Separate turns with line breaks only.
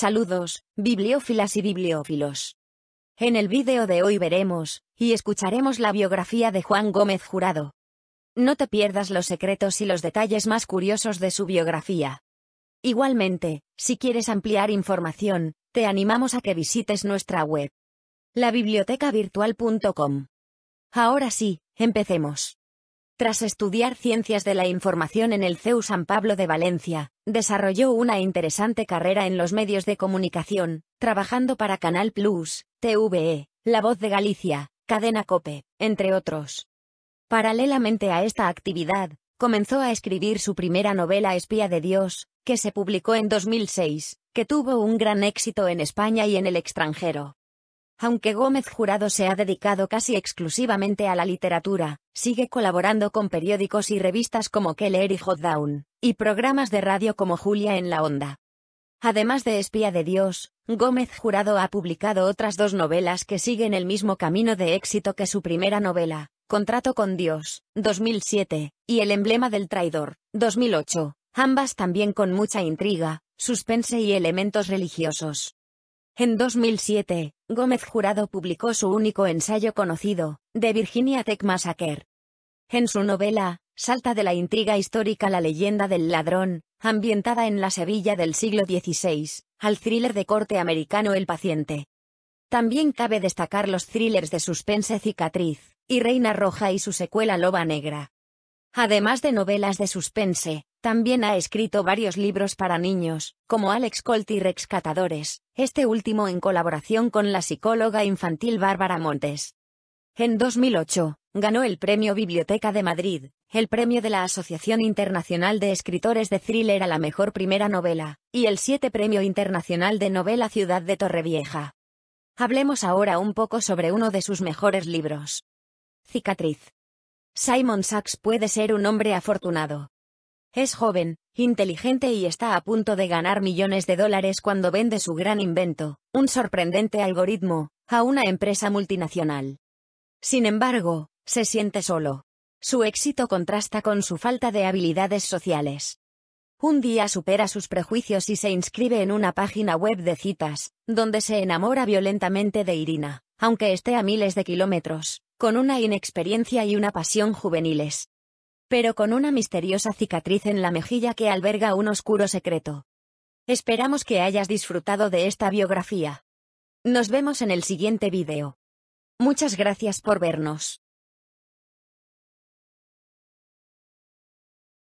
Saludos, bibliófilas y bibliófilos. En el vídeo de hoy veremos, y escucharemos la biografía de Juan Gómez Jurado. No te pierdas los secretos y los detalles más curiosos de su biografía. Igualmente, si quieres ampliar información, te animamos a que visites nuestra web. labibliotecavirtual.com. Ahora sí, empecemos. Tras estudiar ciencias de la información en el CEU San Pablo de Valencia, desarrolló una interesante carrera en los medios de comunicación, trabajando para Canal Plus, TVE, La Voz de Galicia, Cadena Cope, entre otros. Paralelamente a esta actividad, comenzó a escribir su primera novela Espía de Dios, que se publicó en 2006, que tuvo un gran éxito en España y en el extranjero. Aunque Gómez Jurado se ha dedicado casi exclusivamente a la literatura, sigue colaborando con periódicos y revistas como Keller y Hot Down, y programas de radio como Julia en la Onda. Además de Espía de Dios, Gómez Jurado ha publicado otras dos novelas que siguen el mismo camino de éxito que su primera novela, Contrato con Dios, 2007, y El emblema del traidor, 2008, ambas también con mucha intriga, suspense y elementos religiosos. En 2007, Gómez Jurado publicó su único ensayo conocido, de Virginia Tech Massacre. En su novela, salta de la intriga histórica la leyenda del ladrón, ambientada en la Sevilla del siglo XVI, al thriller de corte americano El paciente. También cabe destacar los thrillers de suspense Cicatriz, y Reina Roja y su secuela Loba Negra. Además de novelas de suspense, también ha escrito varios libros para niños, como Alex Colt y Rescatadores, este último en colaboración con la psicóloga infantil Bárbara Montes. En 2008, ganó el Premio Biblioteca de Madrid, el premio de la Asociación Internacional de Escritores de Thriller a la Mejor Primera Novela, y el 7 Premio Internacional de Novela Ciudad de Torrevieja. Hablemos ahora un poco sobre uno de sus mejores libros. Cicatriz. Simon Sachs puede ser un hombre afortunado, es joven, inteligente y está a punto de ganar millones de dólares cuando vende su gran invento, un sorprendente algoritmo, a una empresa multinacional. Sin embargo, se siente solo. Su éxito contrasta con su falta de habilidades sociales. Un día supera sus prejuicios y se inscribe en una página web de citas, donde se enamora violentamente de Irina, aunque esté a miles de kilómetros, con una inexperiencia y una pasión juveniles pero con una misteriosa cicatriz en la mejilla que alberga un oscuro secreto. Esperamos que hayas disfrutado de esta biografía. Nos vemos en el siguiente vídeo. Muchas gracias por vernos.